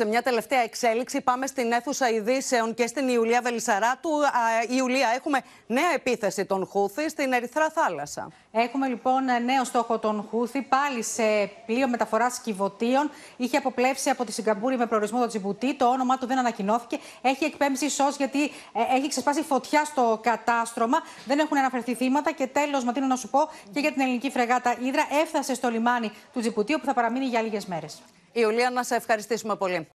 Σε μια τελευταία εξέλιξη πάμε στην αίθουσα ειδήσεων και στην Ιουλία Βελισσαράτου. Ιουλία, έχουμε νέα επίθεση των Χούθη στην Ερυθρά Θάλασσα. Έχουμε λοιπόν νέο στόχο των Χούθη, πάλι σε πλοίο μεταφοράς κυβωτίων. Είχε αποπλέψει από τη Σιγκαπούρη με προορισμό το Τζιμπουτί. Το όνομά του δεν ανακοινώθηκε. Έχει εκπέμψει σο γιατί ε, έχει ξεσπάσει φωτιά στο κατάστρωμα. Δεν έχουν αναφερθεί θύματα. Και τέλος, Ματίνο, να σου πω και για την ελληνική φρεγάτα Ήδρα, έφτασε στο λιμάνι του Τζιμπουτί, όπου θα παραμείνει για λίγες μέρες. Ιουλία, να σε ευχαριστήσουμε πολύ.